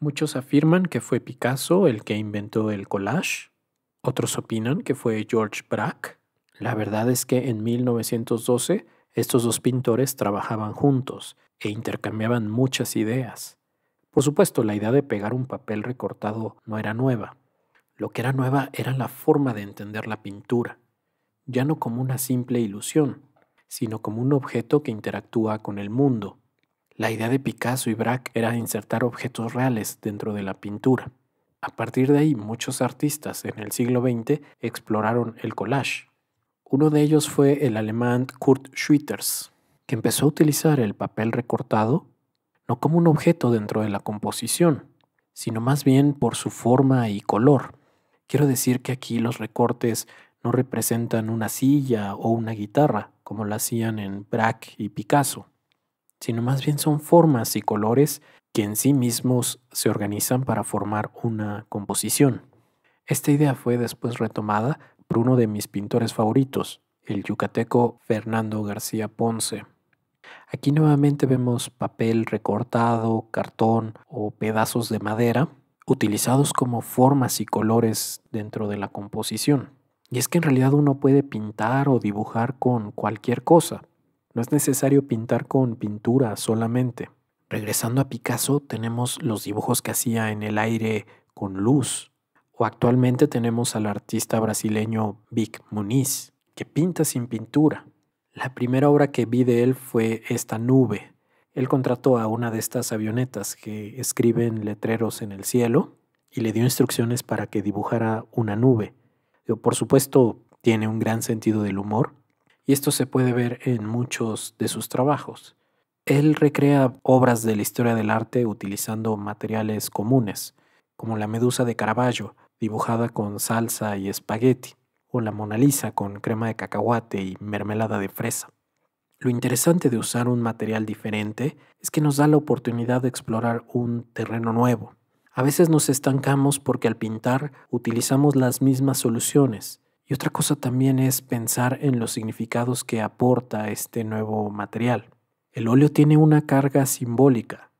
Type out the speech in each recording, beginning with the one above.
Muchos afirman que fue Picasso el que inventó el collage, otros opinan que fue George Braque. La verdad es que en 1912 estos dos pintores trabajaban juntos e intercambiaban muchas ideas. Por supuesto, la idea de pegar un papel recortado no era nueva. Lo que era nueva era la forma de entender la pintura, ya no como una simple ilusión, sino como un objeto que interactúa con el mundo, la idea de Picasso y Braque era insertar objetos reales dentro de la pintura. A partir de ahí, muchos artistas en el siglo XX exploraron el collage. Uno de ellos fue el alemán Kurt Schwitters, que empezó a utilizar el papel recortado no como un objeto dentro de la composición, sino más bien por su forma y color. Quiero decir que aquí los recortes no representan una silla o una guitarra, como lo hacían en Braque y Picasso sino más bien son formas y colores que en sí mismos se organizan para formar una composición. Esta idea fue después retomada por uno de mis pintores favoritos, el yucateco Fernando García Ponce. Aquí nuevamente vemos papel recortado, cartón o pedazos de madera utilizados como formas y colores dentro de la composición. Y es que en realidad uno puede pintar o dibujar con cualquier cosa, no es necesario pintar con pintura solamente. Regresando a Picasso, tenemos los dibujos que hacía en el aire con luz. O actualmente tenemos al artista brasileño Vic Muniz, que pinta sin pintura. La primera obra que vi de él fue Esta nube. Él contrató a una de estas avionetas que escriben letreros en el cielo y le dio instrucciones para que dibujara una nube. Por supuesto, tiene un gran sentido del humor y esto se puede ver en muchos de sus trabajos. Él recrea obras de la historia del arte utilizando materiales comunes, como la medusa de Caravaggio, dibujada con salsa y espagueti, o la Mona Lisa con crema de cacahuate y mermelada de fresa. Lo interesante de usar un material diferente es que nos da la oportunidad de explorar un terreno nuevo. A veces nos estancamos porque al pintar utilizamos las mismas soluciones y otra cosa también es pensar en los significados que aporta este nuevo material. El óleo tiene una carga simbólica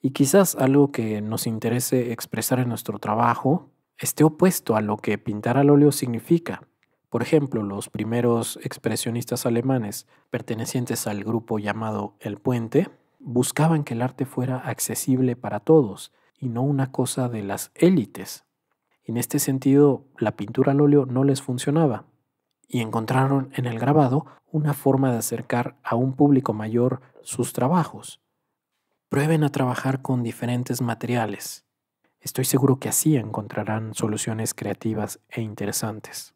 y quizás algo que nos interese expresar en nuestro trabajo esté opuesto a lo que pintar al óleo significa. Por ejemplo, los primeros expresionistas alemanes pertenecientes al grupo llamado El Puente buscaban que el arte fuera accesible para todos y no una cosa de las élites. En este sentido, la pintura al óleo no les funcionaba y encontraron en el grabado una forma de acercar a un público mayor sus trabajos. Prueben a trabajar con diferentes materiales. Estoy seguro que así encontrarán soluciones creativas e interesantes.